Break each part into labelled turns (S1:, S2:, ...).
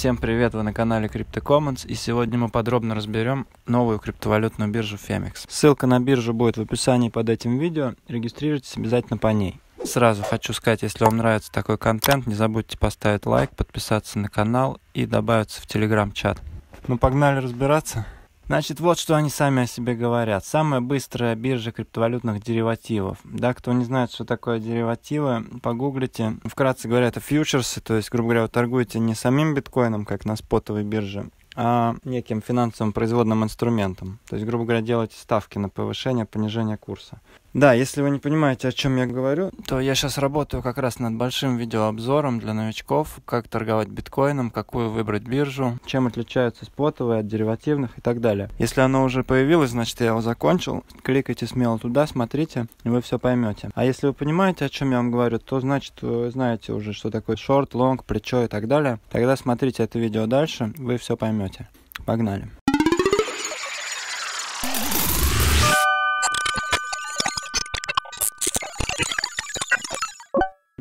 S1: Всем привет, вы на канале Crypto Commons и сегодня мы подробно разберем новую криптовалютную биржу Femex. Ссылка на биржу будет в описании под этим видео, регистрируйтесь обязательно по ней. Сразу хочу сказать, если вам нравится такой контент, не забудьте поставить лайк, подписаться на канал и добавиться в телеграм-чат. Ну погнали разбираться. Значит, вот что они сами о себе говорят. Самая быстрая биржа криптовалютных деривативов. Да, кто не знает, что такое деривативы, погуглите. Вкратце говоря, это фьючерсы, то есть, грубо говоря, вы торгуете не самим биткоином, как на спотовой бирже, а неким финансовым производным инструментом. То есть, грубо говоря, делаете ставки на повышение, понижение курса. Да, если вы не понимаете, о чем я говорю, то я сейчас работаю как раз над большим видеообзором для новичков, как торговать биткоином, какую выбрать биржу, чем отличаются спотовые от деривативных и так далее. Если оно уже появилось, значит я его закончил. Кликайте смело туда, смотрите, и вы все поймете. А если вы понимаете, о чем я вам говорю, то значит вы знаете уже, что такое шорт, лонг, плечо и так далее. Тогда смотрите это видео дальше, вы все поймете. Погнали.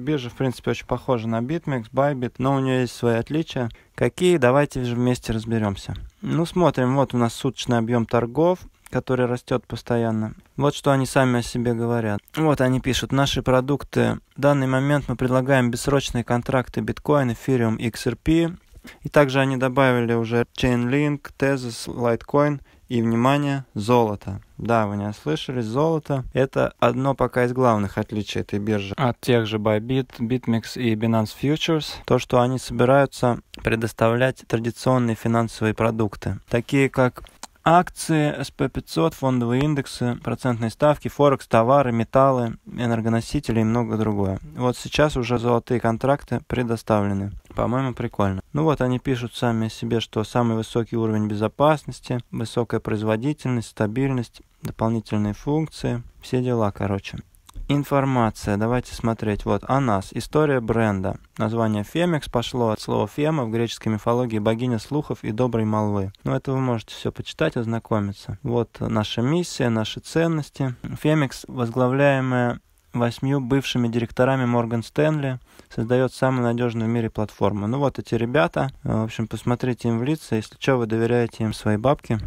S1: биржа, в принципе, очень похожа на BitMEX, Bybit, но у нее есть свои отличия. Какие? Давайте же вместе разберемся. Ну, смотрим, вот у нас суточный объем торгов, который растет постоянно. Вот что они сами о себе говорят. Вот они пишут, наши продукты. В данный момент мы предлагаем бессрочные контракты биткоин, эфириум, XRP. И также они добавили уже Chainlink, Tezos, Litecoin – и, внимание, золото. Да, вы не ослышались, золото – это одно пока из главных отличий этой биржи от тех же Bybit, BitMEX и Binance Futures, то, что они собираются предоставлять традиционные финансовые продукты, такие как акции, SP500, фондовые индексы, процентные ставки, форекс, товары, металлы, энергоносители и много другое. Вот сейчас уже золотые контракты предоставлены. По-моему, прикольно. Ну вот они пишут сами себе, что самый высокий уровень безопасности, высокая производительность, стабильность, дополнительные функции, все дела, короче. Информация. Давайте смотреть. Вот о нас. История бренда. Название Фемикс пошло от слова Фема в греческой мифологии богиня слухов и доброй молвы. Но ну, это вы можете все почитать, ознакомиться. Вот наша миссия, наши ценности. Фемикс, возглавляемая восьмью бывшими директорами Морган Стэнли создает самую надежную в мире платформу. Ну вот эти ребята, э, в общем, посмотрите им в лица, если что, вы доверяете им свои бабки,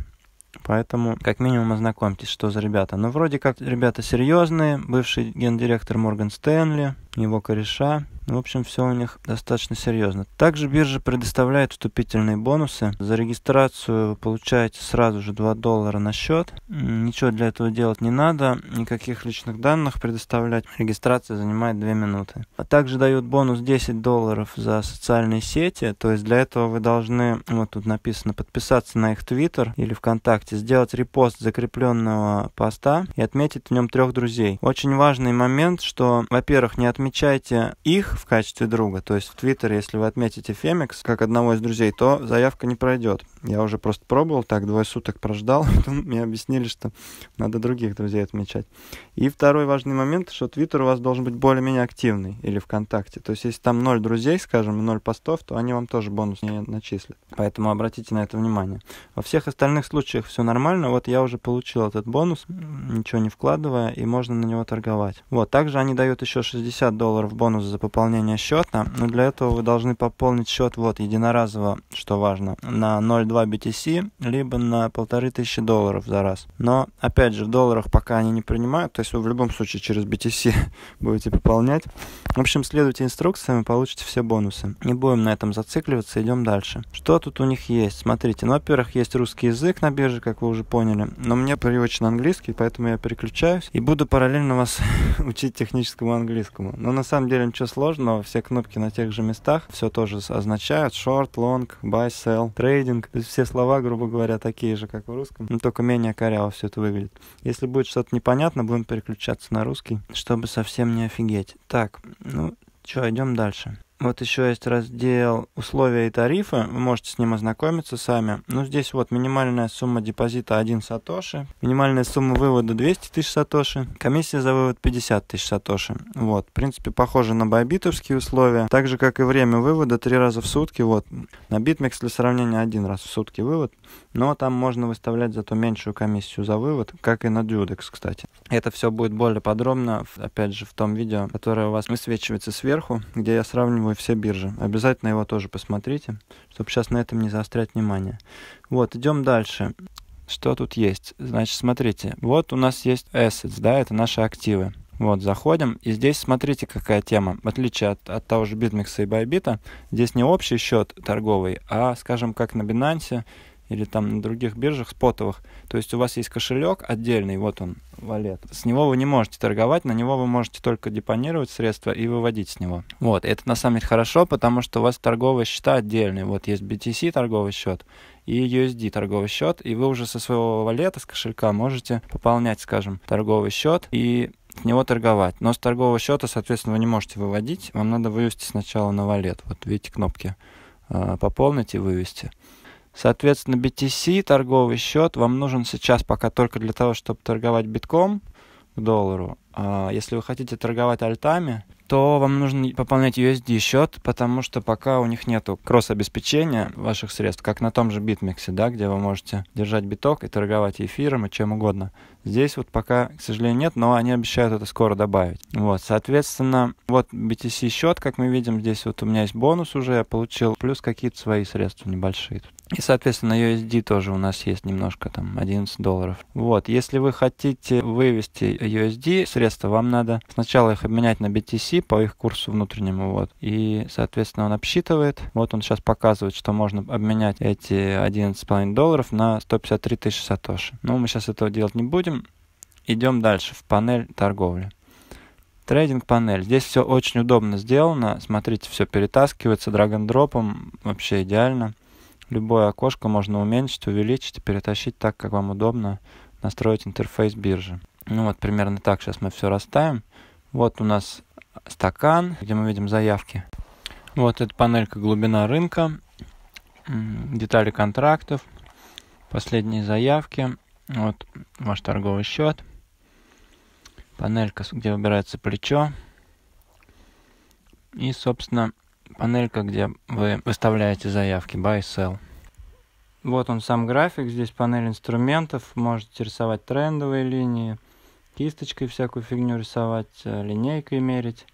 S1: Поэтому, как минимум, ознакомьтесь, что за ребята. Но ну, вроде как ребята серьезные, бывший гендиректор Морган Стэнли, его кореша, ну, в общем, все у них достаточно серьезно. Также биржа предоставляет вступительные бонусы. За регистрацию вы получаете сразу же 2 доллара на счет. Ничего для этого делать не надо, никаких личных данных предоставлять. Регистрация занимает 2 минуты. А также дают бонус 10 долларов за социальные сети, то есть для этого вы должны, вот тут написано, подписаться на их твиттер или ВКонтакте, сделать репост закрепленного поста и отметить в нем трех друзей. Очень важный момент, что, во-первых, не отмечайте их, в качестве друга. То есть в Твиттере, если вы отметите Фемикс как одного из друзей, то заявка не пройдет. Я уже просто пробовал, так двое суток прождал, потом мне объяснили, что надо других друзей отмечать. И второй важный момент, что Твиттер у вас должен быть более-менее активный или ВКонтакте. То есть если там ноль друзей, скажем, и ноль постов, то они вам тоже бонус не начислят. Поэтому обратите на это внимание. Во всех остальных случаях все нормально. Вот я уже получил этот бонус, ничего не вкладывая, и можно на него торговать. Вот, также они дают еще 60 долларов бонус за пополнение пополнения счета, но для этого вы должны пополнить счет вот единоразово, что важно, на 0,2 BTC, либо на 1500 долларов за раз. Но, опять же, в долларах пока они не принимают, то есть вы в любом случае через BTC будете пополнять. В общем, следуйте инструкциям и получите все бонусы. Не будем на этом зацикливаться, идем дальше. Что тут у них есть? Смотрите, ну, во-первых, есть русский язык на бирже, как вы уже поняли, но мне привычен английский, поэтому я переключаюсь и буду параллельно вас учить техническому английскому. Но на самом деле ничего сложного, сложного, все кнопки на тех же местах, все тоже означают short, long, buy, sell, trading, то есть все слова, грубо говоря, такие же, как в русском, но только менее коряво все это выглядит. Если будет что-то непонятно, будем переключаться на русский, чтобы совсем не офигеть. Так, ну, что, идем дальше. Вот еще есть раздел «Условия и тарифы». Вы можете с ним ознакомиться сами. Ну, здесь вот минимальная сумма депозита 1 сатоши, минимальная сумма вывода 200 тысяч сатоши, комиссия за вывод 50 тысяч сатоши. Вот, в принципе, похоже на байбитовские условия. Так же, как и время вывода три раза в сутки. Вот, на BitMEX для сравнения один раз в сутки вывод. Но там можно выставлять зато меньшую комиссию за вывод, как и на Dudex, кстати. Это все будет более подробно, опять же, в том видео, которое у вас высвечивается сверху, где я сравниваю все биржи. Обязательно его тоже посмотрите, чтобы сейчас на этом не заострять внимание. Вот, идем дальше. Что тут есть? Значит, смотрите, вот у нас есть assets, да, это наши активы. Вот, заходим, и здесь смотрите, какая тема. В отличие от, от того же BitMEX и Bybit, здесь не общий счет торговый, а, скажем, как на Binance, или там на других биржах спотовых. То есть у вас есть кошелек отдельный, вот он, валет. С него вы не можете торговать, на него вы можете только депонировать средства и выводить с него. Вот, это на самом деле хорошо, потому что у вас торговые счета отдельные. Вот есть BTC торговый счет, и USD торговый счет, и вы уже со своего валета, с кошелька можете пополнять, скажем, торговый счет и с него торговать. Но с торгового счета, соответственно, вы не можете выводить. Вам надо вывести сначала на валет. Вот видите кнопки а, «Пополнить» и «Вывести». Соответственно, BTC, торговый счет, вам нужен сейчас пока только для того, чтобы торговать битком к доллару. А если вы хотите торговать альтами, то вам нужно пополнять USD счет, потому что пока у них нету кросс-обеспечения ваших средств, как на том же битмиксе, да, где вы можете держать биток и торговать эфиром и чем угодно. Здесь вот пока, к сожалению, нет, но они обещают это скоро добавить. Вот, соответственно, вот BTC счет, как мы видим, здесь вот у меня есть бонус уже, я получил, плюс какие-то свои средства небольшие. Тут и, соответственно, USD тоже у нас есть немножко, там, 11 долларов. Вот, если вы хотите вывести USD средства, вам надо сначала их обменять на BTC по их курсу внутреннему, вот. И, соответственно, он обсчитывает. Вот он сейчас показывает, что можно обменять эти 11,5 долларов на 153 тысячи сатоши. Но ну, мы сейчас этого делать не будем. Идем дальше, в панель торговли. Трейдинг панель. Здесь все очень удобно сделано. Смотрите, все перетаскивается драгондропом. Вообще идеально. Любое окошко можно уменьшить, увеличить и перетащить так, как вам удобно, настроить интерфейс биржи. Ну вот, примерно так сейчас мы все расставим. Вот у нас стакан, где мы видим заявки. Вот эта панелька глубина рынка, детали контрактов, последние заявки, вот ваш торговый счет, панелька, где выбирается плечо. И, собственно, панелька, где вы выставляете заявки buy, sell. Вот он сам график, здесь панель инструментов, можете рисовать трендовые линии, кисточкой всякую фигню рисовать, э, линейкой мерить,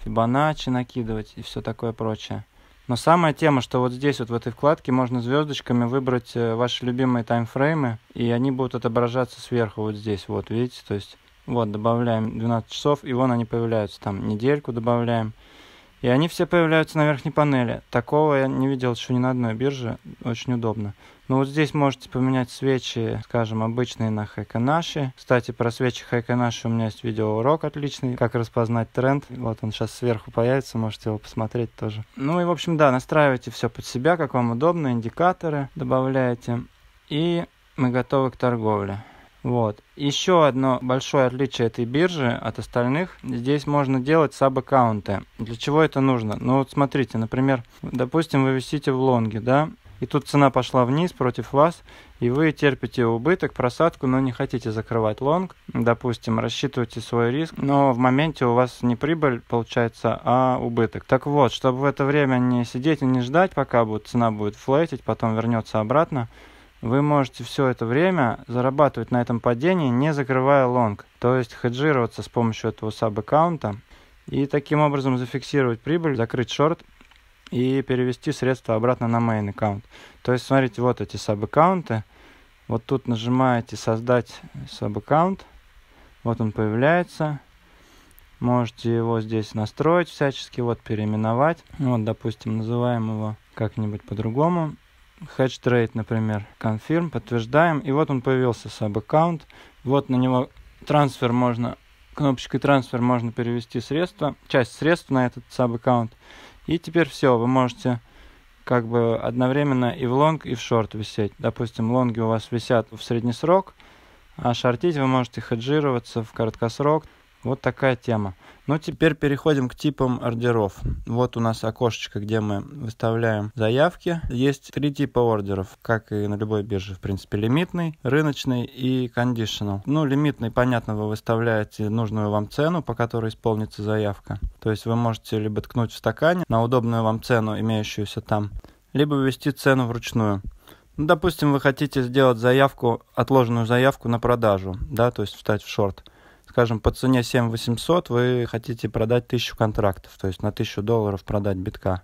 S1: фибоначчи накидывать и все такое прочее. Но самая тема, что вот здесь, вот в этой вкладке, можно звездочками выбрать э, ваши любимые таймфреймы, и они будут отображаться сверху вот здесь, вот, видите, то есть, вот, добавляем 12 часов, и вон они появляются, там, недельку добавляем, и они все появляются на верхней панели. Такого я не видел еще ни на одной бирже. Очень удобно. Но вот здесь можете поменять свечи, скажем, обычные на Хайканаши. Кстати, про свечи Хайканаши у меня есть видеоурок отличный, как распознать тренд. Вот он сейчас сверху появится, можете его посмотреть тоже. Ну и, в общем, да, настраивайте все под себя, как вам удобно, индикаторы добавляете. И мы готовы к торговле. Вот. Еще одно большое отличие этой биржи от остальных. Здесь можно делать саб-аккаунты. Для чего это нужно? Ну вот смотрите, например, допустим, вы висите в лонге, да, и тут цена пошла вниз против вас, и вы терпите убыток, просадку, но не хотите закрывать лонг, допустим, рассчитываете свой риск, но в моменте у вас не прибыль получается, а убыток. Так вот, чтобы в это время не сидеть и не ждать, пока будет, цена будет флетить, потом вернется обратно, вы можете все это время зарабатывать на этом падении, не закрывая лонг, то есть хеджироваться с помощью этого саб-аккаунта и таким образом зафиксировать прибыль, закрыть шорт и перевести средства обратно на main аккаунт. То есть смотрите, вот эти саб-аккаунты, вот тут нажимаете «Создать саб-аккаунт», вот он появляется, можете его здесь настроить всячески, вот переименовать, вот, допустим, называем его как-нибудь по-другому, Hatch Trade, например, Confirm, подтверждаем. И вот он появился, саб-аккаунт. Вот на него трансфер можно, кнопочкой трансфер можно перевести средства, часть средств на этот саб-аккаунт. И теперь все, вы можете как бы одновременно и в лонг, и в шорт висеть. Допустим, лонги у вас висят в средний срок, а шортить вы можете хеджироваться в краткосрок. Вот такая тема. Ну, теперь переходим к типам ордеров. Вот у нас окошечко, где мы выставляем заявки. Есть три типа ордеров, как и на любой бирже, в принципе. Лимитный, рыночный и conditional. Ну, лимитный, понятно, вы выставляете нужную вам цену, по которой исполнится заявка. То есть вы можете либо ткнуть в стакане на удобную вам цену, имеющуюся там, либо ввести цену вручную. Ну, допустим, вы хотите сделать заявку, отложенную заявку на продажу, да, то есть встать в шорт скажем, по цене 7800 вы хотите продать 1000 контрактов, то есть на 1000 долларов продать битка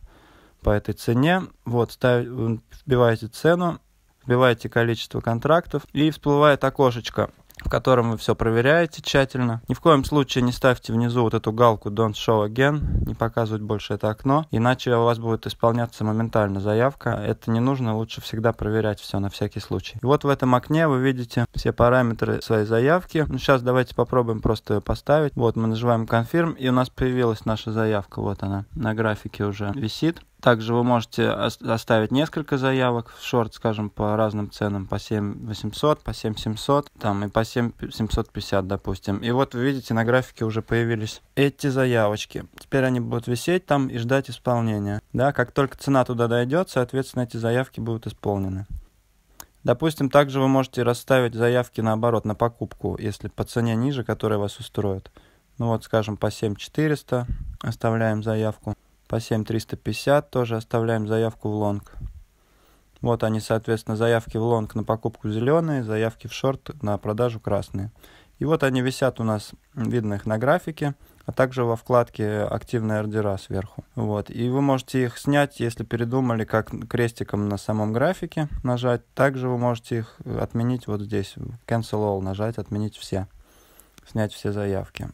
S1: по этой цене. Вот, став... вбиваете цену, вбиваете количество контрактов, и всплывает окошечко в котором вы все проверяете тщательно. Ни в коем случае не ставьте внизу вот эту галку Don't Show Again, не показывать больше это окно, иначе у вас будет исполняться моментально заявка. Это не нужно, лучше всегда проверять все на всякий случай. И вот в этом окне вы видите все параметры своей заявки. Ну, сейчас давайте попробуем просто ее поставить. Вот мы нажимаем Confirm, и у нас появилась наша заявка, вот она на графике уже висит. Также вы можете оставить несколько заявок в шорт, скажем, по разным ценам, по 7800, по 7700, там и по 7750, допустим. И вот вы видите, на графике уже появились эти заявочки. Теперь они будут висеть там и ждать исполнения. Да, как только цена туда дойдет, соответственно, эти заявки будут исполнены. Допустим, также вы можете расставить заявки наоборот на покупку, если по цене ниже, которая вас устроит. Ну вот, скажем, по 7400 оставляем заявку по 7350 тоже оставляем заявку в лонг. Вот они, соответственно, заявки в лонг на покупку зеленые, заявки в шорт на продажу красные. И вот они висят у нас, видно их на графике, а также во вкладке «Активные ордера» сверху. Вот. И вы можете их снять, если передумали, как крестиком на самом графике нажать. Также вы можете их отменить вот здесь, «Cancel all» нажать, «Отменить все», снять все заявки.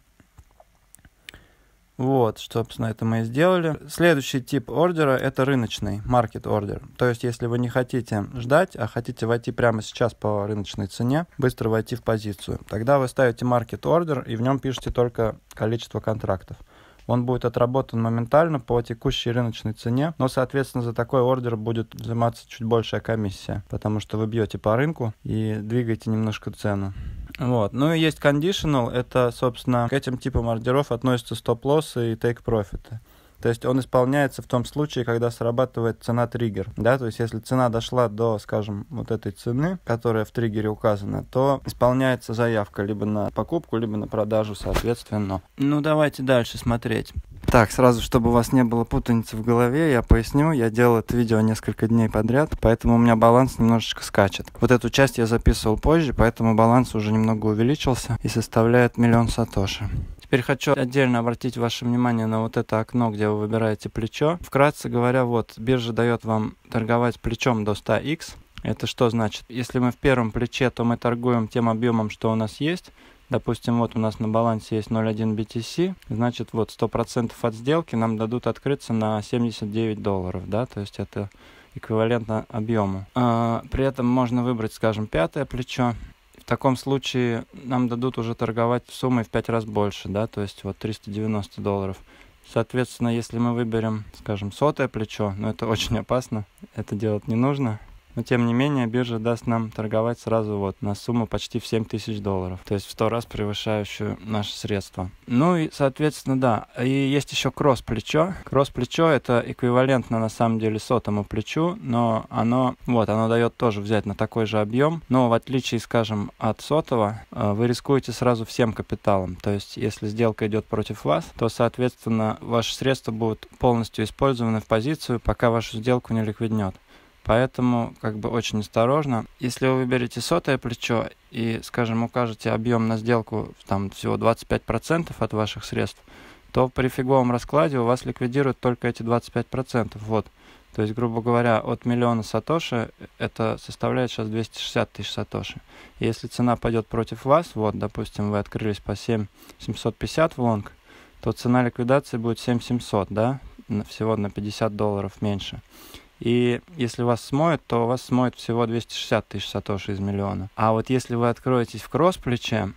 S1: Вот, собственно, это мы и сделали. Следующий тип ордера – это рыночный, market order. То есть, если вы не хотите ждать, а хотите войти прямо сейчас по рыночной цене, быстро войти в позицию, тогда вы ставите market order и в нем пишете только количество контрактов. Он будет отработан моментально по текущей рыночной цене, но, соответственно, за такой ордер будет взиматься чуть большая комиссия, потому что вы бьете по рынку и двигаете немножко цену. Вот. Ну и есть conditional, это, собственно, к этим типам ордеров относятся стоп-лоссы и тейк-профиты. То есть он исполняется в том случае, когда срабатывает цена триггер. Да? То есть если цена дошла до, скажем, вот этой цены, которая в триггере указана, то исполняется заявка либо на покупку, либо на продажу, соответственно. Ну давайте дальше смотреть. Так, сразу, чтобы у вас не было путаницы в голове, я поясню, я делал это видео несколько дней подряд, поэтому у меня баланс немножечко скачет. Вот эту часть я записывал позже, поэтому баланс уже немного увеличился и составляет миллион сатоши. Теперь хочу отдельно обратить ваше внимание на вот это окно, где вы выбираете плечо. Вкратце говоря, вот биржа дает вам торговать плечом до 100x. Это что значит? Если мы в первом плече, то мы торгуем тем объемом, что у нас есть. Допустим, вот у нас на балансе есть 0.1 BTC, значит, вот 100% от сделки нам дадут открыться на 79 долларов, да, то есть это эквивалентно объему. А, при этом можно выбрать, скажем, пятое плечо. В таком случае нам дадут уже торговать суммой в 5 раз больше, да, то есть вот 390 долларов. Соответственно, если мы выберем, скажем, сотое плечо, но ну, это очень опасно, это делать не нужно, но тем не менее, биржа даст нам торговать сразу вот на сумму почти в 7 тысяч долларов, то есть в 100 раз превышающую наши средства. Ну и, соответственно, да, и есть еще кросс-плечо. Кросс-плечо это эквивалентно на самом деле сотому плечу, но оно, вот, оно дает тоже взять на такой же объем, но в отличие, скажем, от сотого, э, вы рискуете сразу всем капиталом. То есть, если сделка идет против вас, то, соответственно, ваши средства будут полностью использованы в позицию, пока вашу сделку не ликвиднет. Поэтому как бы очень осторожно. Если вы выберете сотое плечо и, скажем, укажете объем на сделку там всего 25% от ваших средств, то при фиговом раскладе у вас ликвидируют только эти 25%. Вот. То есть, грубо говоря, от миллиона сатоши э, это составляет сейчас 260 тысяч сатоши. если цена пойдет против вас, вот, допустим, вы открылись по 7 750 в лонг, то цена ликвидации будет 7 700 да, всего на 50 долларов меньше. И если вас смоет, то вас смоет всего 260 тысяч сатоши из миллиона. А вот если вы откроетесь в кросс-плече,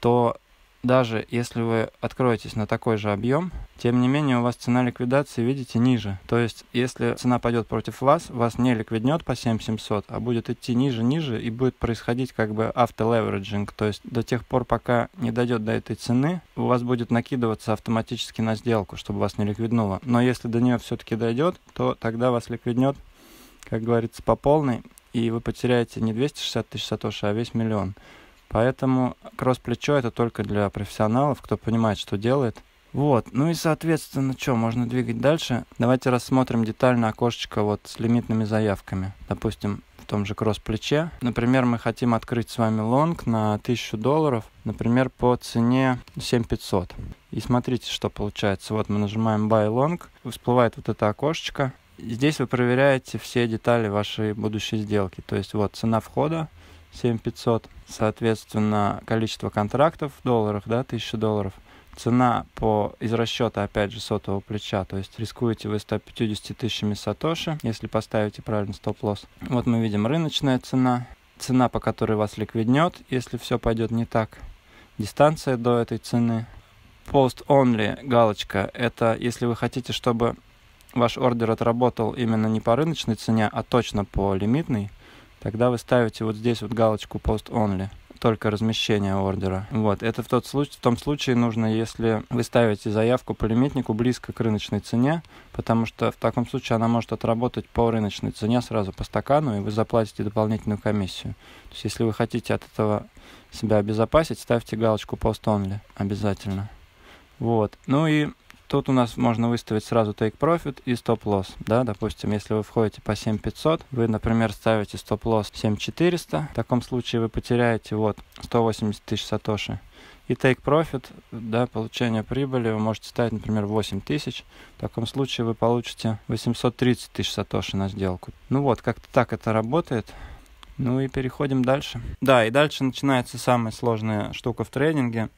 S1: то даже если вы откроетесь на такой же объем, тем не менее у вас цена ликвидации, видите, ниже. То есть, если цена пойдет против вас, вас не ликвиднет по 7700, а будет идти ниже-ниже и будет происходить как бы автолевереджинг. То есть, до тех пор, пока не дойдет до этой цены, у вас будет накидываться автоматически на сделку, чтобы вас не ликвиднуло. Но если до нее все-таки дойдет, то тогда вас ликвиднет, как говорится, по полной, и вы потеряете не 260 тысяч сатоши, а весь миллион. Поэтому кросс-плечо это только для профессионалов, кто понимает, что делает. Вот, ну и соответственно, что, можно двигать дальше? Давайте рассмотрим детально окошечко вот с лимитными заявками. Допустим, в том же кросс-плече. Например, мы хотим открыть с вами лонг на 1000 долларов, например, по цене 7500. И смотрите, что получается. Вот мы нажимаем buy long, всплывает вот это окошечко. Здесь вы проверяете все детали вашей будущей сделки. То есть вот цена входа, 7500, соответственно, количество контрактов в долларах, да, 1000 долларов, цена по из расчета, опять же, сотового плеча, то есть рискуете вы 150 тысячами сатоши, если поставите правильно стоп-лосс. Вот мы видим рыночная цена, цена, по которой вас ликвиднет, если все пойдет не так, дистанция до этой цены. Post only галочка, это если вы хотите, чтобы ваш ордер отработал именно не по рыночной цене, а точно по лимитной, тогда вы ставите вот здесь вот галочку Post Only только размещение ордера. Вот, это в, тот случай, в том случае нужно, если вы ставите заявку по лимитнику близко к рыночной цене, потому что в таком случае она может отработать по рыночной цене сразу по стакану, и вы заплатите дополнительную комиссию. То есть, если вы хотите от этого себя обезопасить, ставьте галочку Post Only обязательно. Вот. Ну и Тут у нас можно выставить сразу Take Profit и Stop Loss. Да, допустим, если вы входите по 7500, вы, например, ставите Stop Loss 7400. В таком случае вы потеряете вот 180 тысяч сатоши. И take profit, да, получение прибыли, вы можете ставить, например, 8 тысяч. В таком случае вы получите 830 тысяч сатоши на сделку. Ну вот, как-то так это работает. Ну и переходим дальше. Да, и дальше начинается самая сложная штука в трейдинге.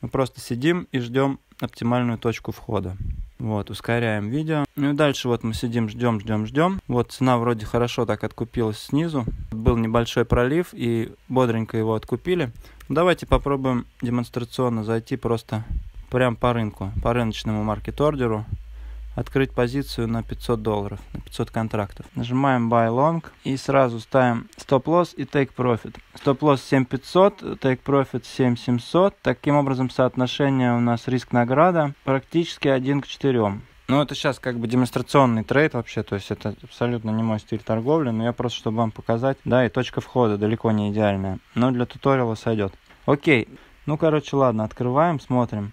S1: Мы просто сидим и ждем оптимальную точку входа. Вот, ускоряем видео. Ну и дальше вот мы сидим, ждем, ждем, ждем. Вот цена вроде хорошо так откупилась снизу. Был небольшой пролив и бодренько его откупили. Ну, давайте попробуем демонстрационно зайти просто прям по рынку, по рыночному маркет-ордеру открыть позицию на 500 долларов, на 500 контрактов. Нажимаем Buy Long и сразу ставим Stop Loss и Take Profit. Stop Loss 7500, Take Profit 7700. Таким образом соотношение у нас риск-награда практически 1 к 4. Ну, это сейчас как бы демонстрационный трейд вообще, то есть это абсолютно не мой стиль торговли, но я просто, чтобы вам показать, да, и точка входа далеко не идеальная, но для туториала сойдет. Окей, ну, короче, ладно, открываем, смотрим.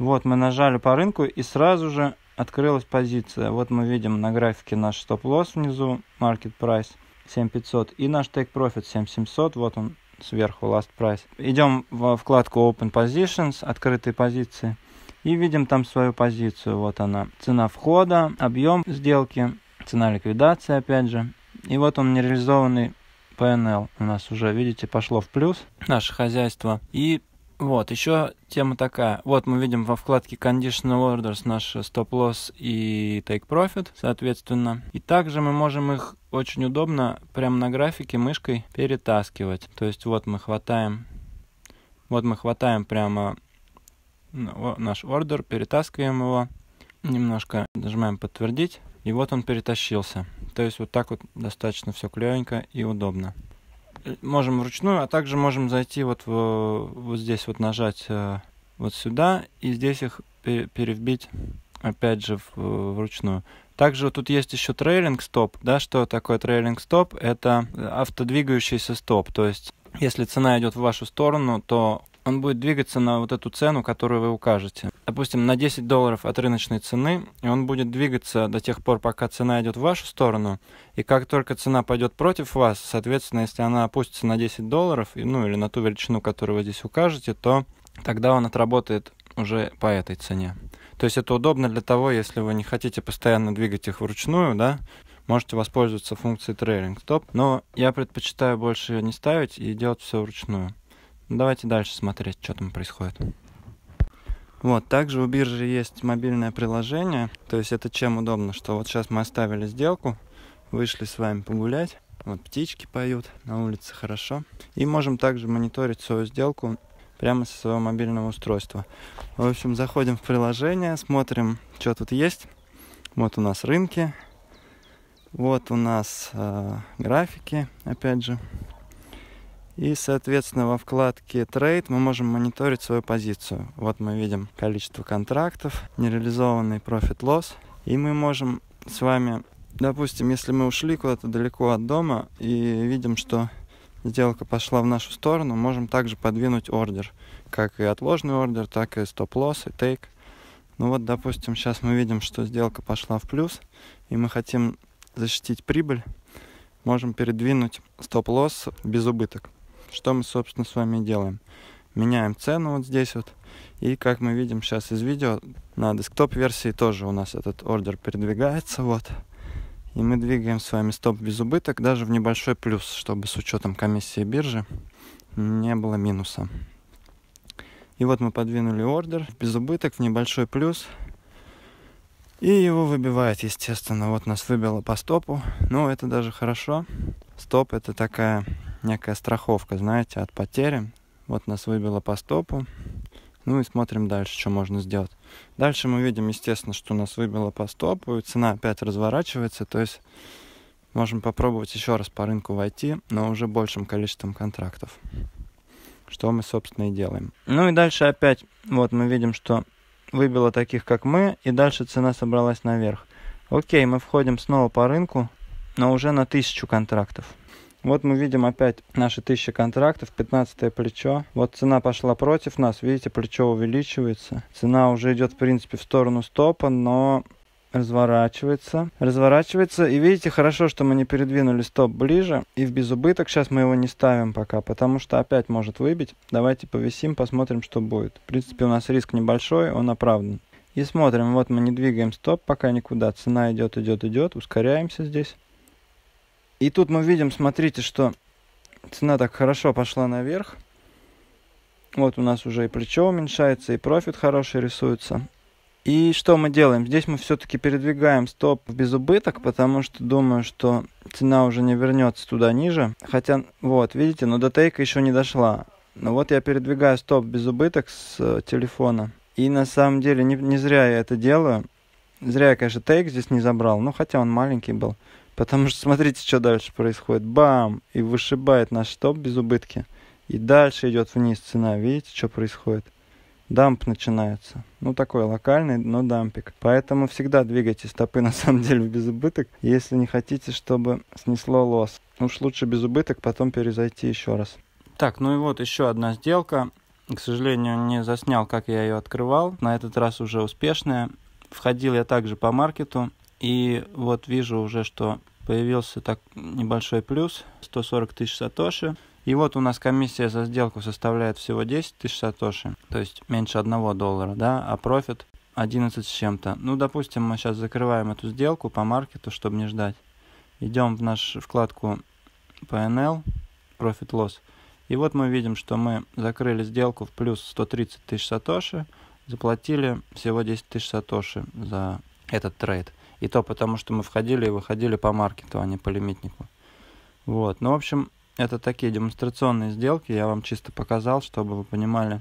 S1: Вот, мы нажали по рынку и сразу же открылась позиция. Вот мы видим на графике наш стоп-лосс внизу, market price 7500 и наш take profit 7700, вот он сверху last price. Идем во вкладку Open Positions, открытые позиции, и видим там свою позицию, вот она. Цена входа, объем сделки, цена ликвидации опять же. И вот он нереализованный PNL у нас уже, видите, пошло в плюс наше хозяйство. И вот, еще тема такая. Вот мы видим во вкладке Conditional Orders наши Stop Loss и Take Profit, соответственно. И также мы можем их очень удобно прямо на графике мышкой перетаскивать. То есть вот мы хватаем, вот мы хватаем прямо наш ордер, перетаскиваем его, немножко нажимаем подтвердить, и вот он перетащился. То есть вот так вот достаточно все клевенько и удобно можем вручную, а также можем зайти вот, в, вот здесь вот нажать э, вот сюда и здесь их перевбить опять же в, вручную. Также тут есть еще трейлинг стоп, да, что такое трейлинг стоп? Это автодвигающийся стоп, то есть если цена идет в вашу сторону, то он будет двигаться на вот эту цену, которую вы укажете допустим, на 10 долларов от рыночной цены, и он будет двигаться до тех пор, пока цена идет в вашу сторону, и как только цена пойдет против вас, соответственно, если она опустится на 10 долларов, ну или на ту величину, которую вы здесь укажете, то тогда он отработает уже по этой цене. То есть это удобно для того, если вы не хотите постоянно двигать их вручную, да, можете воспользоваться функцией трейлинг стоп, но я предпочитаю больше ее не ставить и делать все вручную. Давайте дальше смотреть, что там происходит. Вот, также у биржи есть мобильное приложение, то есть это чем удобно, что вот сейчас мы оставили сделку, вышли с вами погулять, вот птички поют, на улице хорошо, и можем также мониторить свою сделку прямо со своего мобильного устройства. В общем, заходим в приложение, смотрим, что тут есть. Вот у нас рынки, вот у нас э, графики, опять же, и, соответственно, во вкладке Trade мы можем мониторить свою позицию. Вот мы видим количество контрактов, нереализованный профит-лосс. И мы можем с вами, допустим, если мы ушли куда-то далеко от дома и видим, что сделка пошла в нашу сторону, можем также подвинуть ордер. Как и отложенный ордер, так и стоп-лосс и тейк. Ну вот, допустим, сейчас мы видим, что сделка пошла в плюс, и мы хотим защитить прибыль, можем передвинуть стоп-лосс без убыток. Что мы, собственно, с вами делаем? Меняем цену вот здесь вот. И как мы видим сейчас из видео, на десктоп-версии тоже у нас этот ордер передвигается. Вот. И мы двигаем с вами стоп без убыток, даже в небольшой плюс, чтобы с учетом комиссии биржи не было минуса. И вот мы подвинули ордер без убыток в небольшой плюс. И его выбивает, естественно. Вот нас выбило по стопу. Ну, это даже хорошо. Стоп это такая некая страховка, знаете, от потери. Вот нас выбило по стопу. Ну и смотрим дальше, что можно сделать. Дальше мы видим, естественно, что нас выбило по стопу, и цена опять разворачивается, то есть можем попробовать еще раз по рынку войти, но уже большим количеством контрактов. Что мы, собственно, и делаем. Ну и дальше опять, вот мы видим, что выбило таких, как мы, и дальше цена собралась наверх. Окей, мы входим снова по рынку, но уже на тысячу контрактов. Вот мы видим опять наши 1000 контрактов, 15 плечо. Вот цена пошла против нас, видите, плечо увеличивается. Цена уже идет, в принципе, в сторону стопа, но разворачивается, разворачивается. И видите, хорошо, что мы не передвинули стоп ближе. И в безубыток сейчас мы его не ставим пока, потому что опять может выбить. Давайте повесим, посмотрим, что будет. В принципе, у нас риск небольшой, он оправдан. И смотрим, вот мы не двигаем стоп пока никуда. Цена идет, идет, идет, ускоряемся здесь. И тут мы видим, смотрите, что цена так хорошо пошла наверх. Вот у нас уже и плечо уменьшается, и профит хороший рисуется. И что мы делаем? Здесь мы все-таки передвигаем стоп без убыток, потому что думаю, что цена уже не вернется туда ниже. Хотя, вот, видите, но до еще не дошла. Но вот я передвигаю стоп без убыток с э, телефона. И на самом деле не, не зря я это делаю. Зря я, конечно, тейк здесь не забрал, но хотя он маленький был. Потому что смотрите, что дальше происходит. Бам! И вышибает наш топ без убытки. И дальше идет вниз цена. Видите, что происходит? Дамп начинается. Ну, такой локальный, но дампик. Поэтому всегда двигайте стопы, на самом деле, в безубыток, если не хотите, чтобы снесло лосс. Уж лучше безубыток, потом перезайти еще раз. Так, ну и вот еще одна сделка. К сожалению, не заснял, как я ее открывал. На этот раз уже успешная. Входил я также по маркету. И вот вижу уже, что появился так небольшой плюс, 140 тысяч сатоши. И вот у нас комиссия за сделку составляет всего 10 тысяч сатоши, то есть меньше 1 доллара, да, а профит 11 с чем-то. Ну, допустим, мы сейчас закрываем эту сделку по маркету, чтобы не ждать. Идем в нашу вкладку PNL, Profit Loss. И вот мы видим, что мы закрыли сделку в плюс 130 тысяч сатоши, заплатили всего 10 тысяч сатоши за этот трейд. И то потому, что мы входили и выходили по маркету, а не по лимитнику. Вот. Ну, в общем, это такие демонстрационные сделки. Я вам чисто показал, чтобы вы понимали,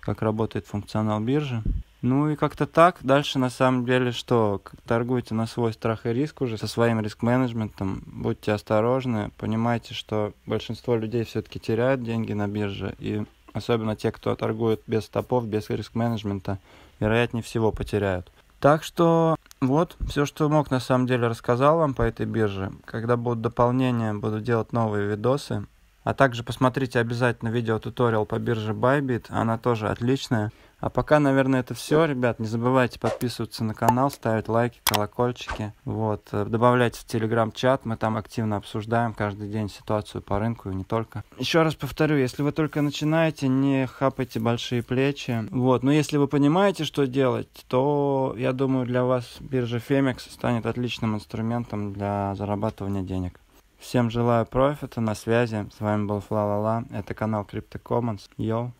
S1: как работает функционал биржи. Ну и как-то так. Дальше на самом деле, что торгуйте на свой страх и риск уже со своим риск-менеджментом. Будьте осторожны, понимайте, что большинство людей все-таки теряют деньги на бирже. И особенно те, кто торгует без стопов, без риск-менеджмента, вероятнее всего потеряют. Так что вот, все, что мог, на самом деле, рассказал вам по этой бирже. Когда будут дополнения, буду делать новые видосы. А также посмотрите обязательно видео туториал по бирже Bybit, она тоже отличная. А пока, наверное, это все, ребят. Не забывайте подписываться на канал, ставить лайки, колокольчики. Вот. добавляйте в телеграм-чат, мы там активно обсуждаем каждый день ситуацию по рынку и не только. Еще раз повторю, если вы только начинаете, не хапайте большие плечи. Вот. Но если вы понимаете, что делать, то, я думаю, для вас биржа Фемикс станет отличным инструментом для зарабатывания денег. Всем желаю профита, на связи. С вами был Флалала, это канал Crypto Commons. Йоу,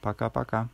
S1: пока-пока.